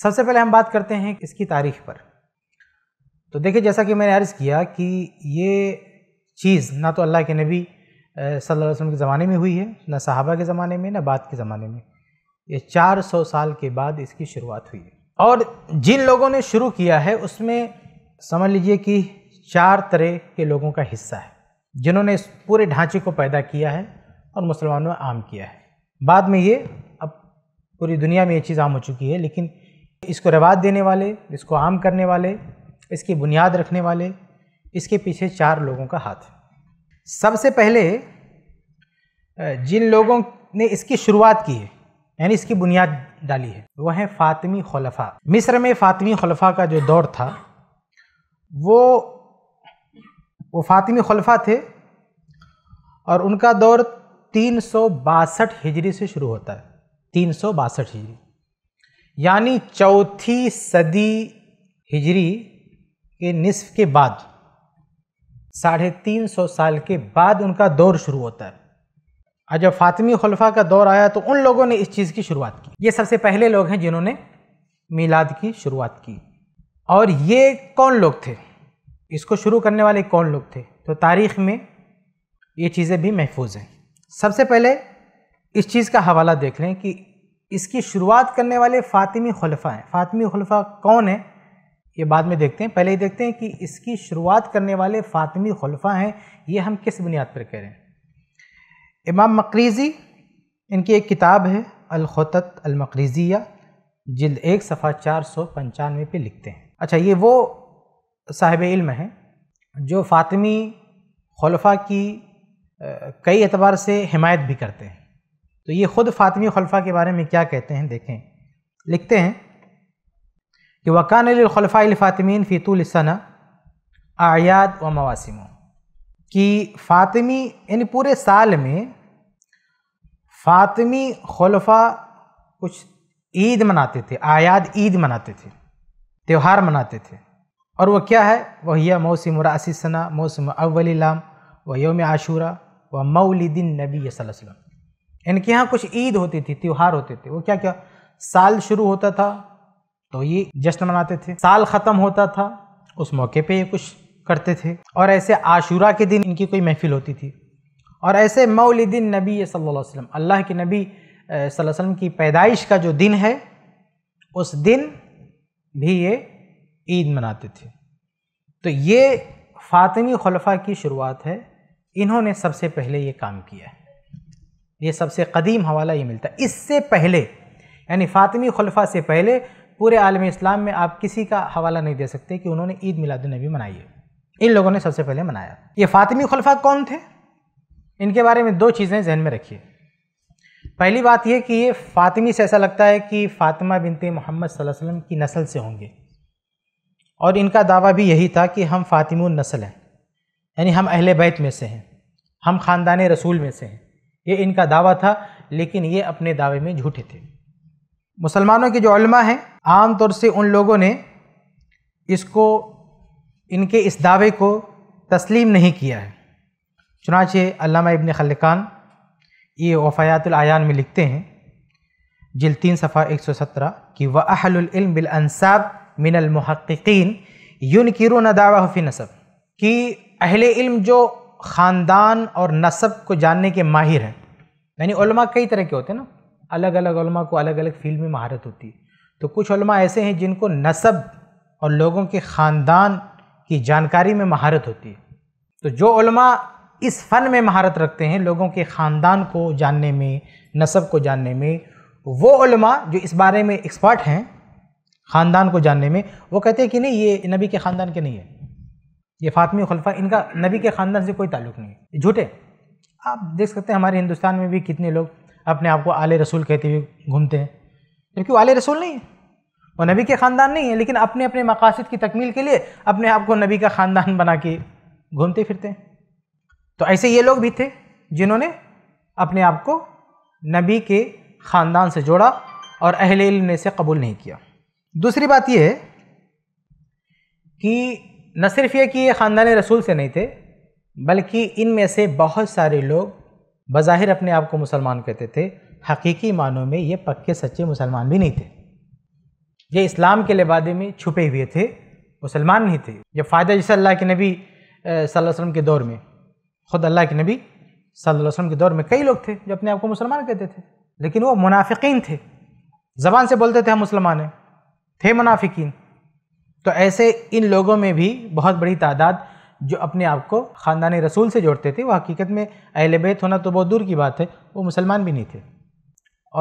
सबसे पहले हम बात करते हैं इसकी तारीख पर तो देखिए जैसा कि मैंने अर्ज़ किया कि ये चीज़ ना तो अल्लाह के नबी सल्लल्लाहु अलैहि वसल्लम के ज़माने में हुई है ना सहाबा के ज़माने में ना बाद के ज़माने में ये 400 साल के बाद इसकी शुरुआत हुई है और जिन लोगों ने शुरू किया है उसमें समझ लीजिए कि चार तरह के लोगों का हिस्सा है जिन्होंने इस पूरे ढांचे को पैदा किया है और मुसलमानों में आम किया है बाद में ये अब पूरी दुनिया में ये चीज़ आम हो चुकी है लेकिन इसको रवाज देने वाले इसको आम करने वाले इसकी बुनियाद रखने वाले इसके पीछे चार लोगों का हाथ है सबसे पहले जिन लोगों ने इसकी शुरुआत की है यानी इसकी बुनियाद डाली है वह है फातिमी खलफा मिस्र में फातिमी खलफा का जो दौर था वो वो फातिमी खलफा थे और उनका दौर तीन सौ बासठ हिजरी से शुरू होता है तीन सौ बासठ हिजरी यानी चौथी सदी हिजरी के निसफ के बाद साढ़े तीन सौ साल के बाद उनका दौर शुरू होता है और जब फातिमी खलफा का दौर आया तो उन लोगों ने इस चीज़ की शुरुआत की ये सबसे पहले लोग हैं जिन्होंने मीलाद की शुरुआत की और ये कौन लोग थे इसको शुरू करने वाले कौन लोग थे तो तारीख में ये चीज़ें भी महफूज हैं सबसे पहले इस चीज़ का हवाला देख लें कि इसकी शुरुआत करने वाले फातिमी खलफा हैं फातिमी खलफा कौन है ये बाद में देखते हैं पहले ही देखते हैं कि इसकी शुरुआत करने वाले फातिमी खलफा हैं ये हम किस बुनियाद पर कह रहे हैं इमाम मकरीज़ी इनकी एक किताब है अलखत अलमकरीज़िया जिल्द एक सफ़ा चार सौ पंचानवे पर लिखते हैं अच्छा ये वो साहिब इल्म हैं जो फातिमी खलफा की कई एतबार से हिमायत भी करते हैं तो ये खुद फातमी खलफा के बारे में क्या कहते हैं देखें लिखते हैं कि वकान खलफ़ाफ़ातमीन फ़ीतुल फ़ीतुलसना आयाद व मवासम कि फ़ातमी यानी पूरे साल में फ़ातमी खलफा कुछ ईद मनाते थे आयाद ईद मनाते थे त्यौहार मनाते थे और वो क्या है वह यह मौसम रसीसना मौसम अव्वल व योम आशूरा व मऊलिदिन नबी वसल्लम इनके यहाँ कुछ ईद होती थी त्यौहार होते थे वो क्या क्या साल शुरू होता था तो ये जश्न मनाते थे साल ख़त्म होता था उस मौके पे ये कुछ करते थे और ऐसे आशूरा के दिन इनकी कोई महफिल होती थी और ऐसे मौलदिन नबी सल्लल्लाहु अलैहि वसल्लम अल्लाह के नबी सल्लल्लाहु अलैहि वसल्लम की पैदाइश का जो दिन है उस दिन भी ये ईद मनाते थे तो ये फातिमी खलफा की शुरुआत है इन्होंने सबसे पहले ये काम किया है ये सबसे कदीम हवाला ही मिलता है इससे पहले यानी फ़ातिमी खलफा से पहले पूरे आलम इस्लाम में आप किसी का हवाला नहीं दे सकते कि उन्होंने ईद मिलादुलनबी मनाई है इन लोगों ने सबसे पहले मनाया ये फ़ातिमी खलफा कौन थे इनके बारे में दो चीज़ें जहन में रखिए पहली बात यह कि ये फ़ातिमी से ऐसा लगता है कि फ़ातिमा बिनते मोहम्मद वसल्लम की नस्ल से होंगे और इनका दावा भी यही था कि हम फ़ातिम नस्ल हैं यानी हम अहल बैत में से हैं हम ख़ानदान रसूल में से हैं ये इनका दावा था लेकिन ये अपने दावे में झूठे थे मुसलमानों के जो अलमा हैं तौर से उन लोगों ने इसको इनके इस दावे को तस्लीम नहीं किया है चुनाचे अल्लामा इबन खलकान ये वफ़ायातुल आयान में लिखते हैं जिल तीन सफ़ा एक सौ सत्रह कि व अहलम बिलसाब मिनल यून किरो न दावा हफ़ी नसब कि अहल इल्म जो ख़ानदान और नसब को जानने के माहिर हैं यानी उलमा कई तरह के होते हैं ना अलग अलग उलमा को अलग अलग फील्ड में महारत होती है तो कुछ उलमा ऐसे हैं जिनको नसब और लोगों के ख़ानदान की जानकारी में महारत होती है तो जो उलमा इस फ़न में महारत रखते हैं लोगों के ख़ानदान को जानने में नसब को जानने में वो उलमा जो इस बारे में एक्सपर्ट हैं ख़ानदान को जानने में वो कहते हैं कि नहीं ये नबी के ख़ानदान के नहीं है ये फातमी खलफा इनका नबी के ख़ानदान से कोई ताल्लुक नहीं है झूठे आप देख सकते हैं हमारे हिंदुस्तान में भी कितने लोग अपने आप को आले रसूल कहते हुए घूमते हैं क्योंकि वो आले रसूल नहीं है वो नबी के ख़ानदान नहीं है लेकिन अपने अपने मकासद की तकमील के लिए अपने आप को नबी का ख़ानदान बना के घूमते फिरते हैं तो ऐसे ये लोग भी थे जिन्होंने अपने आप को नबी के ख़ानदान से जोड़ा और अहल इल्म ने इसे कबूल नहीं किया दूसरी बात यह है कि न सिर्फ ये कि ये ख़ानदान रसूल से नहीं थे बल्कि इन में से बहुत सारे लोग बज़ाहिर अपने आप को मुसलमान कहते थे हकीकी मानों में ये पक्के सच्चे मुसलमान भी नहीं थे ये इस्लाम के लिबादे में छुपे हुए थे मुसलमान नहीं थे ये फ़ायदा जैसे अल्लाह के नबी सल्लल्लाहु अलैहि वसल्लम के दौर में ख़ुद अल्लाह के नबी सल्लल्लाहु अलैहि वसल्लम के दौर में कई लोग थे जो अपने आप को मुसलमान कहते थे लेकिन वो मुनाफिकीन थे ज़बान से बोलते थे हम मुसलमान हैं थे मुनाफिकीन तो ऐसे इन लोगों में भी बहुत बड़ी तादाद जो अपने आप को ख़ानदान रसूल से जोड़ते थे वह हकीकत में अहल बैत होना तो बहुत दूर की बात है वो मुसलमान भी नहीं थे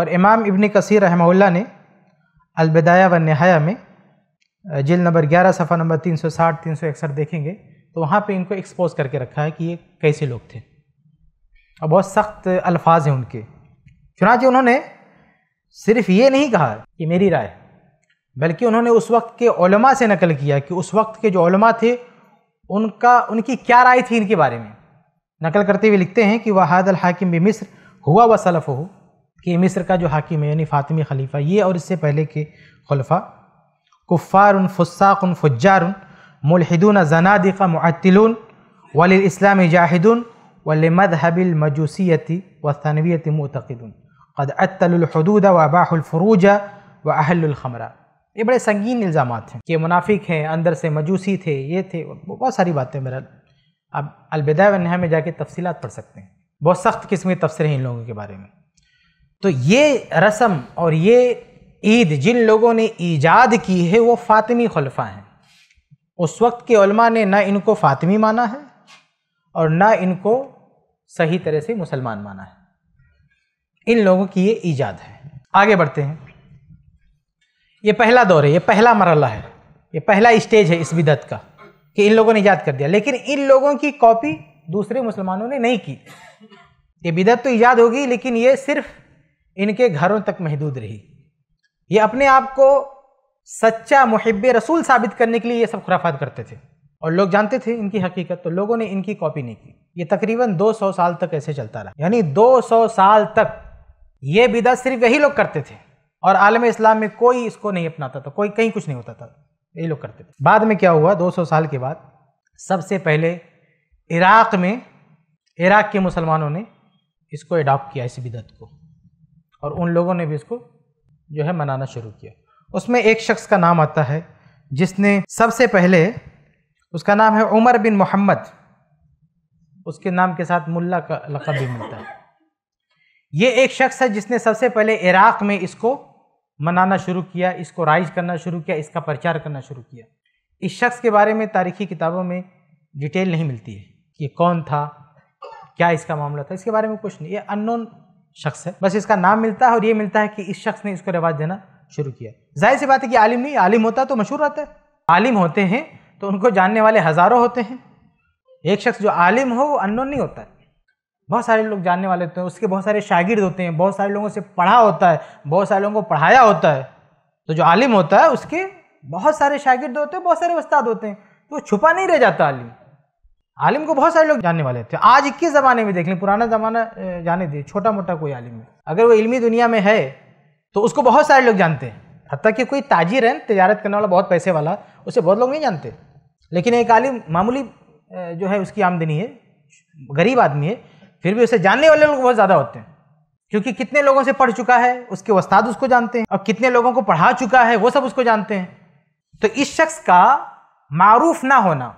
और इमाम इबन कसर रहमल्ला ने अलबदाया व नहाया में जिल नंबर 11 सफ़ा नंबर 360 361 देखेंगे तो वहाँ पे इनको एक्सपोज करके रखा है कि ये कैसे लोग थे और बहुत सख्त अल्फाज हैं उनके चुनाच उन्होंने सिर्फ ये नहीं कहा कि मेरी राय बल्कि उन्होंने उस वक्त के ओलमा से नकल किया कि उस वक्त के जो ओलमा थे उनका उनकी क्या राय थी इनके बारे में नकल करते हुए लिखते हैं कि वहाद अल हाकिम भी मिस्र हुआ व सलफ़ हो कि मिस्र का जो हाकिम है यानी फ़ातिमी खलीफा ये और इससे पहले के खलफा कुफ़ार उन फुस्साक उन फुजार उन जनादिका मुअतिलून वल इस्लाम जाहिदून वल मदहबिल मजूसीती व तनवीत मतदून कद व बाहुलफरूजा व अहलखमरा ये बड़े संगीन इल्ज़ाम हैं कि मुनाफिक हैं अंदर से मजूसी थे ये थे बहुत सारी बातें मेरा अब अलविदा वन में जाके तफसीत पढ़ सकते हैं बहुत सख्त किस्म के तबसरे हैं इन लोगों के बारे में तो ये रस्म और ये ईद जिन लोगों ने ईजाद की है वो फ़ातिमी खलफा हैं उस वक्त के उलमा ने ना इनको फ़ातिमी माना है और ना इनको सही तरह से मुसलमान माना है इन लोगों की ये ईजाद है आगे बढ़ते हैं ये पहला दौर है ये पहला मरला है ये पहला स्टेज है इस बिदत का कि इन लोगों ने ईजाद कर दिया लेकिन इन लोगों की कॉपी दूसरे मुसलमानों ने नहीं की ये बिदत तो ईजाद होगी लेकिन ये सिर्फ इनके घरों तक महदूद रही ये अपने आप को सच्चा महब रसूल साबित करने के लिए ये सब खुराफात करते थे और लोग जानते थे इनकी हकीकत तो लोगों ने इनकी कॉपी नहीं की ये तकरीबन 200 साल तक ऐसे चलता रहा यानी 200 साल तक ये बिदत सिर्फ यही लोग करते थे और आलम इस्लाम में कोई इसको नहीं अपनाता था कोई कहीं कुछ नहीं होता था यही लोग करते थे बाद में क्या हुआ 200 साल के बाद सबसे पहले इराक़ में इराक़ के मुसलमानों ने इसको अडॉप्ट किया इस बिदत को और उन लोगों ने भी इसको जो है मनाना शुरू किया उसमें एक शख्स का नाम आता है जिसने सबसे पहले उसका नाम है उमर बिन मोहम्मद उसके नाम के साथ मुल्ला का लकब भी मिलता है ये एक शख्स है जिसने सबसे पहले इराक़ में इसको मनाना शुरू किया इसको राइज करना शुरू किया इसका प्रचार करना शुरू किया इस शख्स के बारे में तारीखी किताबों में डिटेल नहीं मिलती है कि कौन था क्या इसका मामला था इसके बारे में कुछ नहीं ये अननोन शख्स है बस इसका नाम मिलता है और ये मिलता है कि इस शख्स ने इसको रिवाज देना शुरू किया जाहिर सी बात है कि आलिम नहीं आलिम होता तो मशहूर रहता है आलिम होते हैं तो उनको जानने वाले हज़ारों होते हैं एक शख्स जो आलिम हो वो अननोन नहीं होता है बहुत सारे लोग जानने वाले होते तो हैं उसके बहुत सारे शागिर्द होते हैं बहुत सारे लोगों से पढ़ा होता है बहुत सारे लोगों को पढ़ाया होता है तो जो आलिम होता है उसके बहुत सारे शागिर्द होते हैं बहुत सारे उस्ताद होते हैं तो छुपा नहीं रह जाता आलिम आलिम को बहुत सारे लोग जानने वाले थे आज इक्कीस ज़माने में देख लें पुराना ज़माना जाने दिए छोटा मोटा कोई आलिम है अगर वो इल्मी दुनिया में है तो उसको बहुत सारे लोग जानते हैं हती कि कोई ताजिर है तजारत करने वाला बहुत पैसे वाला उसे बहुत लोग नहीं जानते लेकिन एक आलिम मामूली जो है उसकी आमदनी है गरीब आदमी है फिर भी उसे जानने वाले लोग बहुत ज़्यादा होते हैं क्योंकि कितने लोगों से पढ़ चुका है उसके उस्ताद उसको जानते हैं और कितने लोगों को पढ़ा चुका है वो सब उसको जानते हैं तो इस शख्स का मारूफ ना होना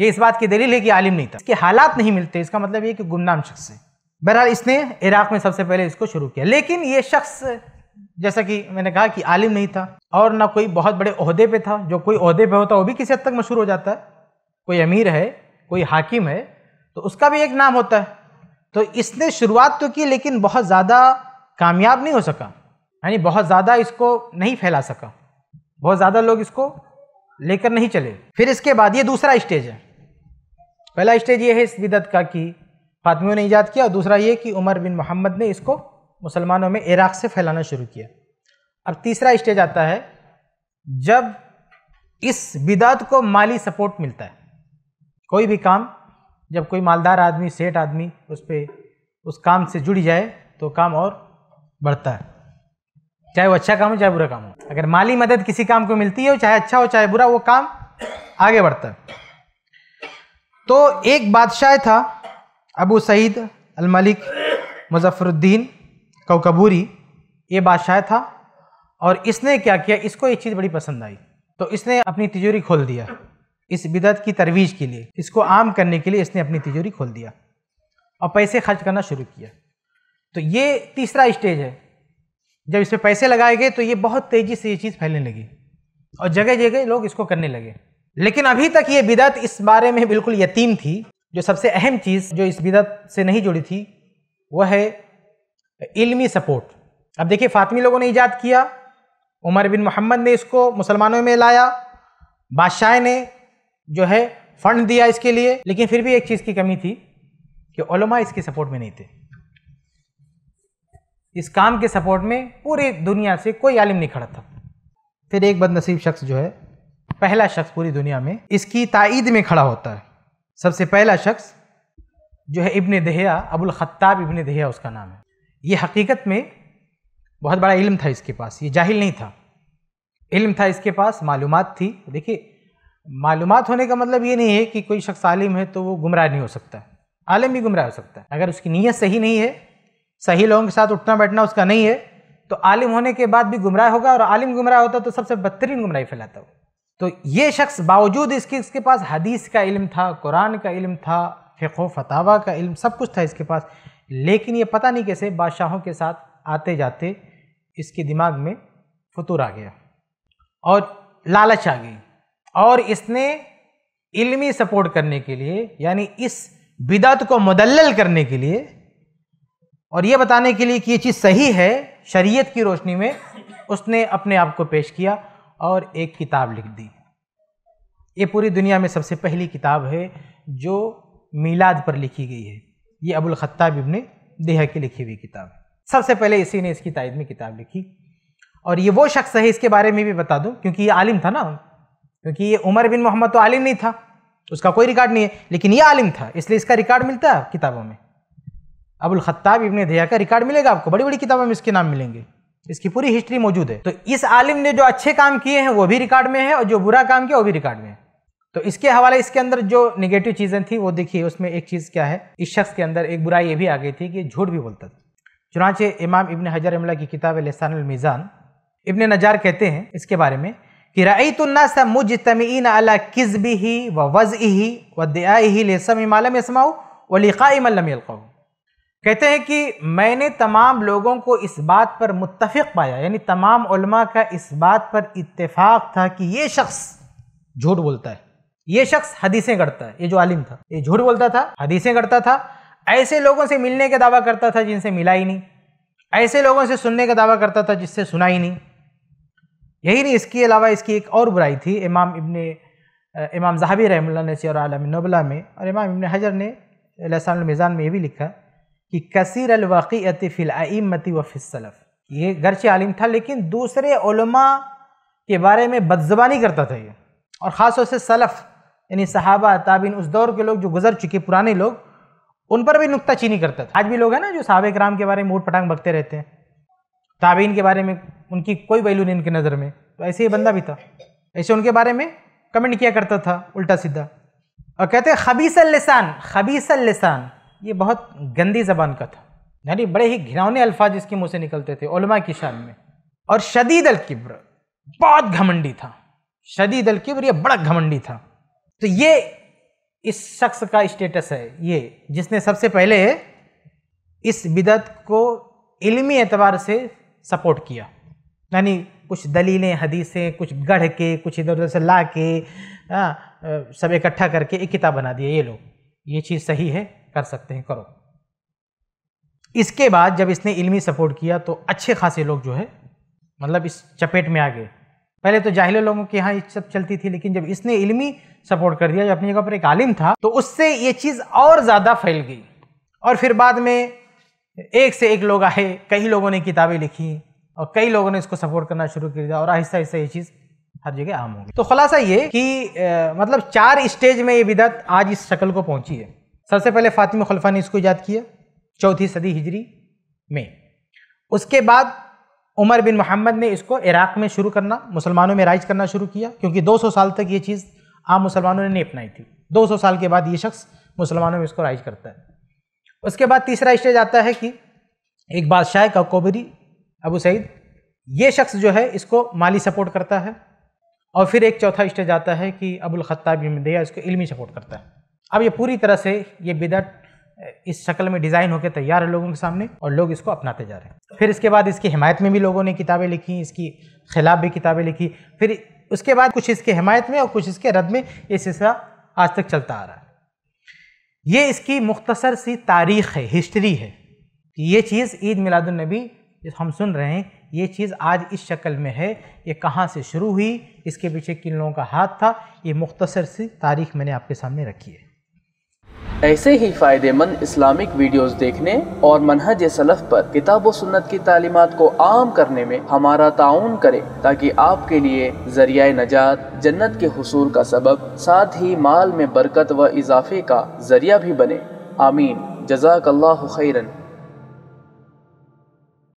ये इस बात की दलील है कि आलिम नहीं था इसके हालात नहीं मिलते इसका मतलब ये कि गुमनाम शख्स है बहरहाल इसने इराक में सबसे पहले इसको शुरू किया लेकिन ये शख्स जैसा कि मैंने कहा कि आलिम नहीं था और ना कोई बहुत बड़े अहदे पे था जो कोई अहदे पे होता वो भी किसी हद तक मशहूर हो जाता है कोई अमीर है कोई हाकिम है तो उसका भी एक नाम होता है तो इसने शुरुआत तो की लेकिन बहुत ज़्यादा कामयाब नहीं हो सका यानी बहुत ज़्यादा इसको नहीं फैला सका बहुत ज़्यादा लोग इसको लेकर नहीं चले फिर इसके बाद ये दूसरा स्टेज है पहला स्टेज ये है इस विदत का कि फातमियों ने ईजाद किया और दूसरा ये कि उमर बिन मोहम्मद ने इसको मुसलमानों में इराक से फैलाना शुरू किया अब तीसरा स्टेज आता है जब इस बिदात को माली सपोर्ट मिलता है कोई भी काम जब कोई मालदार आदमी सेठ आदमी उस पर उस काम से जुड़ जाए तो काम और बढ़ता है चाहे वो अच्छा काम हो चाहे बुरा काम हो अगर माली मदद किसी काम को मिलती है चाहे अच्छा हो चाहे बुरा वो काम आगे बढ़ता है तो एक बादशाह था अबू सईद अल मलिक मुजफ्फरुद्दीन कौकबूरी ये बादशाह था और इसने क्या किया इसको एक चीज़ बड़ी पसंद आई तो इसने अपनी तिजोरी खोल दिया इस बिदत की तरवीज के लिए इसको आम करने के लिए इसने अपनी तिजोरी खोल दिया और पैसे खर्च करना शुरू किया तो ये तीसरा स्टेज है जब इसमें पैसे लगाए गए तो ये बहुत तेज़ी से ये चीज़ फैलने लगी और जगह जगह लोग इसको करने लगे लेकिन अभी तक ये बिदत इस बारे में बिल्कुल यतीम थी जो सबसे अहम चीज़ जो इस बिदत से नहीं जुड़ी थी वह है इल्मी सपोर्ट अब देखिए फ़ातमी लोगों ने ईजाद किया उमर बिन मोहम्मद ने इसको मुसलमानों में लाया बादशाह ने जो है फंड दिया इसके लिए लेकिन फिर भी एक चीज़ की कमी थी कि ओलमा इसके सपोर्ट में नहीं थे इस काम के सपोर्ट में पूरी दुनिया से कोई आलिम नहीं खड़ा था फिर एक बदनसीब शख्स जो है पहला शख्स पूरी दुनिया में इसकी ताइद में खड़ा होता है सबसे पहला शख्स जो है इब्ने दहिया अबुल ख़त्ताब इब्ने दहिया उसका नाम है ये हकीकत में बहुत बड़ा इल्म था इसके पास ये जाहिल नहीं था इल्म था इसके पास मालूम थी देखिए मालूम होने का मतलब ये नहीं है कि कोई शख्स आलिम है तो वो गुमराह नहीं हो सकता आलिम भी गुमराह हो सकता है अगर उसकी नीयत सही नहीं है सही लोगों के साथ उठना बैठना उसका नहीं है तो आलिम होने के बाद भी गुमराह होगा और आलिम गुमराह होता तो सबसे बदतरीन गुमराही फैलाता हो तो ये शख्स बावजूद इसके इसके पास हदीस का इल्म था कुरान का इल्म था फ़िको फतावा का इल्म सब कुछ था इसके पास लेकिन ये पता नहीं कैसे बादशाहों के साथ आते जाते इसके दिमाग में फतूर आ गया और लालच आ गई और इसने इल्मी सपोर्ट करने के लिए यानी इस बिदात को मुदल करने के लिए और ये बताने के लिए कि ये चीज़ सही है शरीयत की रोशनी में उसने अपने आप को पेश किया और एक किताब लिख दी ये पूरी दुनिया में सबसे पहली किताब है जो मीलाद पर लिखी गई है ये अबुल ख़त्ताब इबन देहा की लिखी हुई किताब है सबसे पहले इसी ने इसकी तायद में किताब लिखी और ये वो शख्स है इसके बारे में भी बता दूं क्योंकि ये आलिम था ना क्योंकि ये उमर बिन मोहम्मद तो आलिम नहीं था उसका कोई रिकॉर्ड नहीं है लेकिन ये आलिम था इसलिए इसका रिकॉर्ड मिलता है किताबों में अबुल खत्ताब इबन दया का रिकॉर्ड मिलेगा आपको बड़ी बड़ी किताबों में इसके नाम मिलेंगे इसकी पूरी हिस्ट्री मौजूद है तो इस आलिम ने जो अच्छे काम किए हैं वो भी रिकॉर्ड में है और जो बुरा काम किया वो भी रिकॉर्ड में है तो इसके हवाले इसके अंदर जो निगेटिव चीज़ें थी वो देखिए उसमें एक चीज़ क्या है इस शख्स के अंदर एक बुराई ये भी आ गई थी कि झूठ भी बोलता था चुनाचे इमाम इबन हजर अमला की किताब लहसान मिज़ान इबन नजार कहते हैं इसके बारे में कि मुझ तमीन अला भी ही व वज़ ही व दयाही लेसम इमालम यसमाऊ व लिकाई कहते हैं कि मैंने तमाम लोगों को इस बात पर मुतफ़ पाया यानी तमाम का इस बात पर इतफ़ाक़ था कि ये शख्स झूठ बोलता है ये शख्स हदीसें गढ़ता है ये जो आलिम था ये झूठ बोलता था हदीसें गढ़ता था ऐसे लोगों से मिलने का दावा करता था जिनसे मिला ही नहीं ऐसे लोगों से सुनने का दावा करता था जिससे सुना ही नहीं यही नहीं इसके अलावा इसकी एक और बुराई थी इमाम इबन इमाम जहाबी रहम ने और आलम नबला में और इमाम इबन हजर ने मिज़ान में ये भी लिखा कि कसर अलवाक़ी फ़िलमती व फ़िसलफ़ ये से आलिम था लेकिन दूसरे के बारे में बदजबानी करता था ये और ख़ास तौर से सलफ़ यानी सहाबा ताबिन उस दौर के लोग जो गुजर चुके पुराने लोग उन पर भी नुकताचीनी करता था आज भी लोग हैं ना जो सहाबे कराम के बारे में ऊट पटांग बकते रहते हैं ताबिन के बारे में उनकी कोई वैल्यू नहीं उनकी नज़र में तो ऐसे ही बंदा भी था ऐसे उनके बारे में कमेंट किया करता था उल्टा सीधा और कहते हैं खबीस लसान खबीसल लसान ये बहुत गंदी ज़बान का था यानी बड़े ही घिनौने अल्फाज इसके मुंह से निकलते थे उलमा की शान में और शदीद अलकिब्र बहुत घमंडी था शदीद अलकिब्र ये बड़ा घमंडी था तो ये इस शख्स का स्टेटस है ये जिसने सबसे पहले इस बिदत को इल्मी एतबार से सपोर्ट किया यानी कुछ दलीलें हदीसें कुछ गढ़ के कुछ इधर उधर से ला के आ, सब इकट्ठा करके एक किताब बना दिया ये लोग ये चीज़ सही है कर सकते हैं करो इसके बाद जब इसने इल्मी सपोर्ट किया तो अच्छे खासे लोग जो है मतलब इस चपेट में आ गए पहले तो जाहिले लोगों के यहाँ ये सब चलती थी लेकिन जब इसने इल्मी सपोर्ट कर दिया जब अपनी जगह पर एक आलिम था तो उससे ये चीज़ और ज़्यादा फैल गई और फिर बाद में एक से एक लोग आए कई लोगों ने किताबें लिखी और कई लोगों ने इसको सपोर्ट करना शुरू कर दिया और आहिस्ता आहिस्ता ये चीज़ हर जगह आम गई तो खुलासा ये कि आ, मतलब चार स्टेज में ये बिदत आज इस शक्ल को पहुंची है सबसे पहले फातिमा खलफा ने इसको ईजाद किया चौथी सदी हिजरी में उसके बाद उमर बिन मोहम्मद ने इसको इराक में शुरू करना मुसलमानों में राइज करना शुरू किया क्योंकि 200 साल तक ये चीज़ आम मुसलमानों ने नहीं अपनाई थी 200 साल के बाद ये शख्स मुसलमानों में इसको राइज करता है उसके बाद तीसरा स्टेज आता है कि एक बादशाह का कोबरी अबू सईद ये शख्स जो है इसको माली सपोर्ट करता है और फिर एक चौथा स्टेज आता है कि अबुल ख़त्ताब यमदिया इसको इल्मी सपोर्ट करता है अब ये पूरी तरह से ये बिदट इस शक्ल में डिज़ाइन होकर तैयार है लोगों के सामने और लोग इसको अपनाते जा रहे हैं फिर इसके बाद इसकी हिमायत में भी लोगों ने किताबें लिखी इसकी खिलाफ भी किताबें लिखी फिर उसके बाद कुछ इसके हिमायत में और कुछ इसके रद्द में ये सिलसिला आज तक चलता आ रहा है ये इसकी मुख्तसर सी तारीख़ है हिस्ट्री है कि ये चीज़ ईद मिलादुलनबी हम सुन रहे हैं ये चीज़ आज इस शक्ल में है ये कहाँ से शुरू हुई इसके पीछे किन लोगों का हाथ था ये मुख्तसर सी तारीख मैंने आपके सामने रखी है ऐसे ही फ़ायदेमंद इस्लामिक वीडियोस देखने और मनहज सलफ़ पर किताब व सुन्नत की तालीमत को आम करने में हमारा ताउन करें ताकि आपके लिए जरिया नजात जन्नत के हसूल का सबब साथ ही माल में बरकत व इजाफे का जरिया भी बने आमीन जजाक खैरन